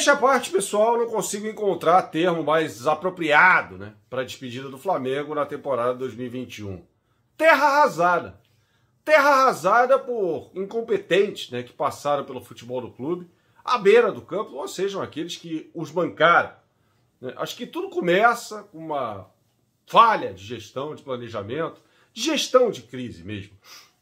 Modéstia à parte, pessoal, não consigo encontrar termo mais apropriado né, para a despedida do Flamengo na temporada 2021. Terra arrasada. Terra arrasada por incompetentes né, que passaram pelo futebol do clube, à beira do campo, ou sejam aqueles que os bancaram. Né. Acho que tudo começa com uma falha de gestão, de planejamento, de gestão de crise mesmo,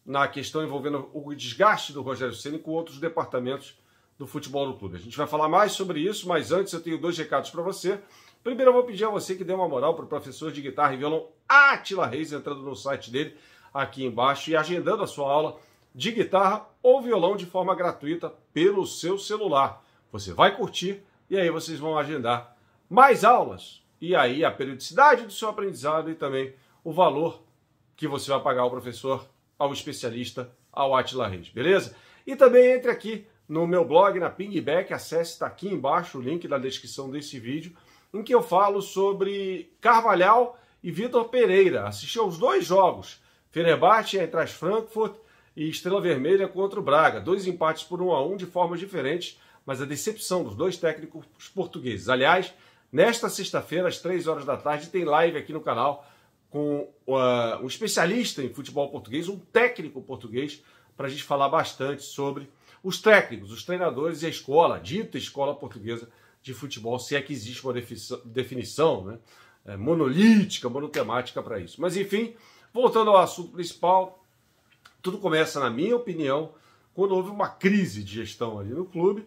na questão envolvendo o desgaste do Rogério Ceni com outros departamentos do futebol do clube. A gente vai falar mais sobre isso, mas antes eu tenho dois recados para você. Primeiro, eu vou pedir a você que dê uma moral para o professor de guitarra e violão Atila Reis, entrando no site dele aqui embaixo e agendando a sua aula de guitarra ou violão de forma gratuita pelo seu celular. Você vai curtir e aí vocês vão agendar mais aulas e aí a periodicidade do seu aprendizado e também o valor que você vai pagar ao professor, ao especialista, ao Atila Reis, beleza? E também entre aqui no meu blog, na Pingback, acesse, está aqui embaixo o link da descrição desse vídeo, em que eu falo sobre Carvalhal e Vitor Pereira. Assisti aos dois jogos, Fenerbahçe entre as Frankfurt e Estrela Vermelha contra o Braga. Dois empates por um a um, de formas diferentes, mas a decepção dos dois técnicos portugueses. Aliás, nesta sexta-feira, às três horas da tarde, tem live aqui no canal com uh, um especialista em futebol português, um técnico português, para a gente falar bastante sobre os técnicos, os treinadores e a escola, dita escola portuguesa de futebol, se é que existe uma definição né? É, monolítica, monotemática para isso. Mas enfim, voltando ao assunto principal, tudo começa, na minha opinião, quando houve uma crise de gestão ali no clube,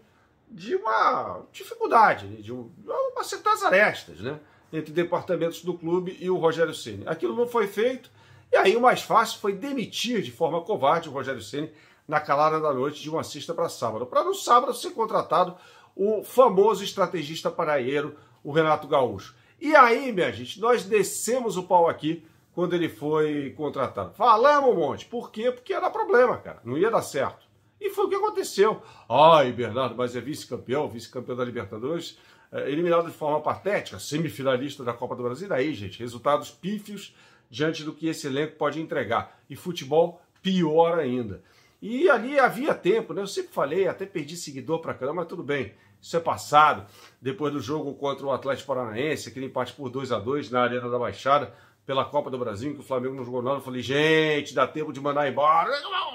de uma dificuldade, né? de uma certas arestas, né? Entre departamentos do clube e o Rogério Ceni. Aquilo não foi feito, e aí o mais fácil foi demitir de forma covarde o Rogério Ceni na calada da noite de uma sexta para sábado, para no sábado ser contratado o famoso estrategista paraieiro, o Renato Gaúcho. E aí, minha gente, nós descemos o pau aqui quando ele foi contratado. Falamos um monte. Por quê? Porque era problema, cara. Não ia dar certo. E foi o que aconteceu. Ai, Bernardo, mas é vice-campeão, vice-campeão da Libertadores, eh, eliminado de forma patética, semifinalista da Copa do Brasil. Aí, gente, resultados pífios diante do que esse elenco pode entregar. E futebol pior ainda. E ali havia tempo, né? Eu sempre falei, até perdi seguidor para caramba, mas tudo bem. Isso é passado. Depois do jogo contra o Atlético Paranaense, aquele empate por 2 a 2 na Arena da Baixada, pela Copa do Brasil, que o Flamengo não jogou nada. Eu falei, gente, dá tempo de mandar embora.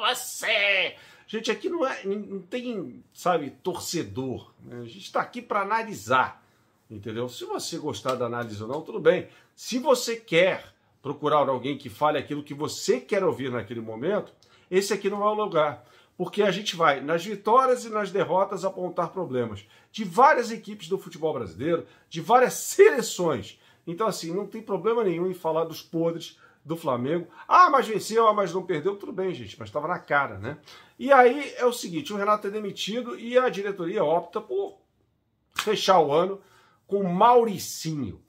Você! Gente, aqui não, é, não tem, sabe, torcedor. Né? A gente está aqui para analisar, entendeu? Se você gostar da análise ou não, tudo bem. Se você quer procurar alguém que fale aquilo que você quer ouvir naquele momento, esse aqui não é o lugar. Porque a gente vai, nas vitórias e nas derrotas, apontar problemas de várias equipes do futebol brasileiro, de várias seleções. Então, assim, não tem problema nenhum em falar dos podres do Flamengo. Ah, mas venceu, ah, mas não perdeu. Tudo bem, gente, mas estava na cara, né? E aí é o seguinte: o Renato é demitido e a diretoria opta por fechar o ano com Mauricinho.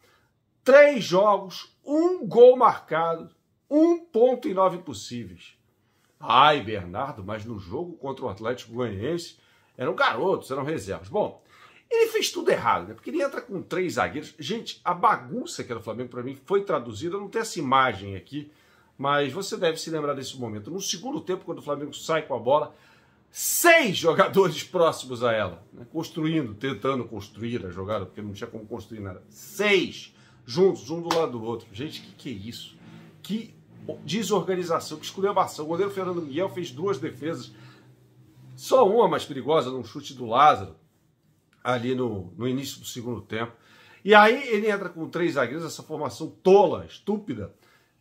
Três jogos, um gol marcado, um ponto e nove possíveis. Ai, Bernardo, mas no jogo contra o Atlético Goianiense eram garotos, eram reservas. Bom, ele fez tudo errado, né? Porque ele entra com três zagueiros. Gente, a bagunça que era o Flamengo para mim foi traduzida, eu não tenho essa imagem aqui, mas você deve se lembrar desse momento. No segundo tempo, quando o Flamengo sai com a bola, seis jogadores próximos a ela, né? construindo, tentando construir a jogada, porque não tinha como construir nada. Seis juntos, um do lado do outro. Gente, que que é isso? Que desorganização, que esculhambação. O goleiro Fernando Miguel fez duas defesas, só uma mais perigosa, num chute do Lázaro, ali no, no início do segundo tempo. E aí ele entra com três zagueiros, essa formação tola, estúpida,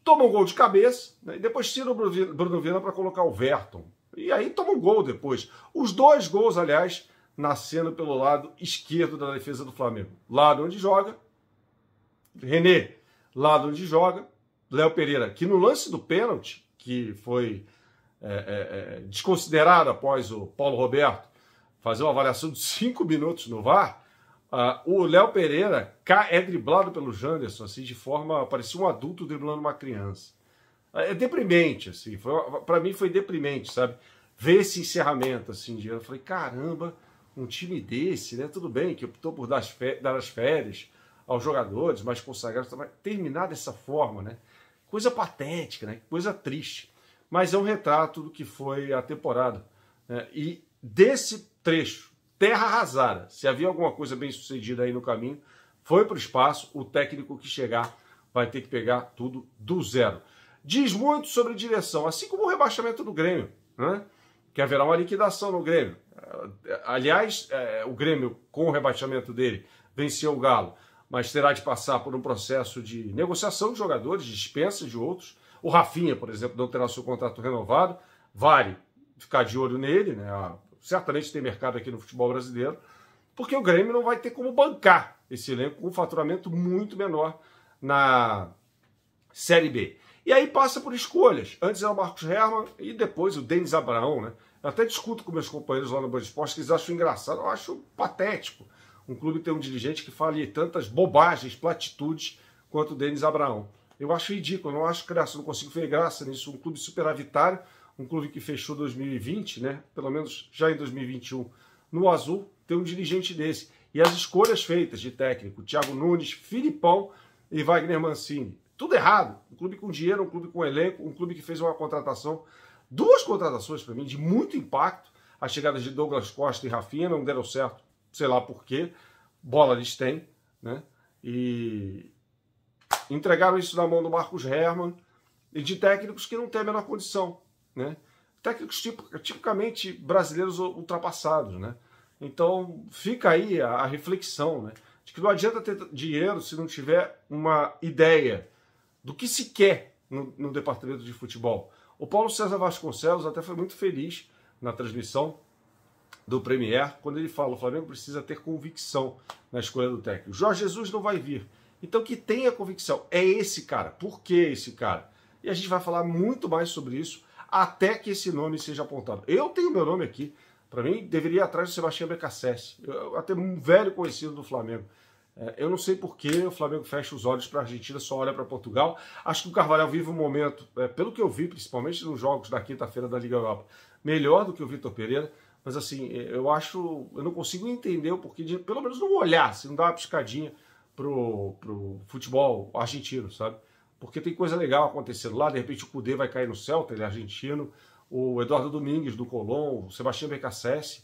toma um gol de cabeça, né? e depois tira o Bruno Viana para colocar o Verton. E aí toma um gol depois. Os dois gols, aliás, nascendo pelo lado esquerdo da defesa do Flamengo. Lado onde joga, René, lado onde joga, Léo Pereira, que no lance do pênalti, que foi é, é, é, desconsiderado após o Paulo Roberto fazer uma avaliação de cinco minutos no VAR, uh, o Léo Pereira é driblado pelo Janderson, assim, de forma. parecia um adulto driblando uma criança. Ah, é deprimente, assim. para mim foi deprimente, sabe? Ver esse encerramento, assim, de. Eu falei, caramba, um time desse, né? Tudo bem que optou por dar as férias aos jogadores mais consagrados, tá, terminar dessa forma, né? Coisa patética, né? Coisa triste. Mas é um retrato do que foi a temporada. Né? E desse trecho, terra arrasada, se havia alguma coisa bem sucedida aí no caminho, foi para o espaço, o técnico que chegar vai ter que pegar tudo do zero. Diz muito sobre direção, assim como o rebaixamento do Grêmio, né? que haverá uma liquidação no Grêmio. Aliás, é, o Grêmio, com o rebaixamento dele, venceu o Galo mas terá de passar por um processo de negociação de jogadores, dispensa de outros. O Rafinha, por exemplo, não terá seu contrato renovado. Vale ficar de olho nele, né? Ah, certamente tem mercado aqui no futebol brasileiro, porque o Grêmio não vai ter como bancar esse elenco com um faturamento muito menor na Série B. E aí passa por escolhas. Antes era o Marcos Herman e depois o Denis Abraão, né? Eu até discuto com meus companheiros lá no Band Esporte que eles acham engraçado, eu acho patético um clube ter um dirigente que fale tantas bobagens, platitudes quanto o Denis Abraão. Eu acho ridículo, eu não acho graça, não consigo ver graça nisso. Um clube superavitário, um clube que fechou 2020, né? Pelo menos já em 2021, no azul, ter um dirigente desse. E as escolhas feitas de técnico, Thiago Nunes, Filipão e Wagner Mancini. Tudo errado. Um clube com dinheiro, um clube com elenco, um clube que fez uma contratação, duas contratações para mim, de muito impacto. A chegada de Douglas Costa e Rafinha não deram certo sei lá porquê, bola eles têm, né? E entregaram isso na mão do Marcos Herman e de técnicos que não têm a menor condição, né? Técnicos tipo, tipicamente brasileiros ultrapassados, né? Então fica aí a, a reflexão, né? De que não adianta ter dinheiro se não tiver uma ideia do que se quer no, no departamento de futebol. O Paulo César Vasconcelos até foi muito feliz na transmissão do Premier, quando ele fala: o Flamengo precisa ter convicção na escolha do técnico. Jorge Jesus não vai vir. Então, que tenha convicção. É esse cara. Por que esse cara? E a gente vai falar muito mais sobre isso até que esse nome seja apontado. Eu tenho meu nome aqui. Para mim, deveria ir atrás do Sebastião Becassese, até um velho conhecido do Flamengo. É, eu não sei por que o Flamengo fecha os olhos para a Argentina, só olha para Portugal. Acho que o Carvalhal vive um momento, é, pelo que eu vi, principalmente nos jogos da quinta-feira da Liga Europa, melhor do que o Vitor Pereira. Mas assim, é, eu acho. Eu não consigo entender o porquê de, pelo menos, não olhar, se assim, não dar uma piscadinha pro, pro futebol argentino, sabe? Porque tem coisa legal acontecendo lá, de repente o Cudê vai cair no Celta, ele é argentino, o Eduardo Domingues do Colón, o Sebastião BKSS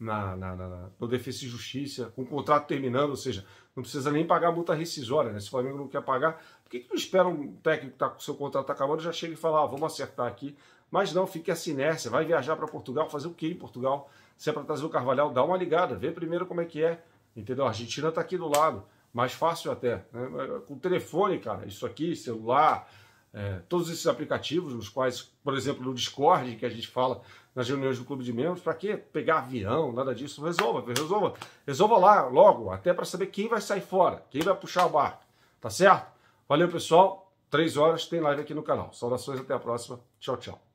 na, na, na, no Defesa e Justiça, com o contrato terminando, ou seja, não precisa nem pagar a multa rescisória, né? Se o Flamengo não quer pagar, por que, que não espera um técnico que tá com seu contrato acabando já chega e fala, ah, vamos acertar aqui, mas não, fique essa inércia, vai viajar para Portugal, fazer o que em Portugal? Se é para trazer o Carvalhal, dá uma ligada, vê primeiro como é que é, entendeu? A Argentina está aqui do lado, mais fácil até. Né? Com telefone, cara, isso aqui, celular, é, todos esses aplicativos, nos quais, por exemplo, no Discord, que a gente fala nas reuniões do clube de membros, para que pegar avião, nada disso, resolva, resolva, resolva lá logo, até para saber quem vai sair fora, quem vai puxar o barco, tá certo? Valeu, pessoal, três horas, tem live aqui no canal. Saudações, até a próxima, tchau, tchau.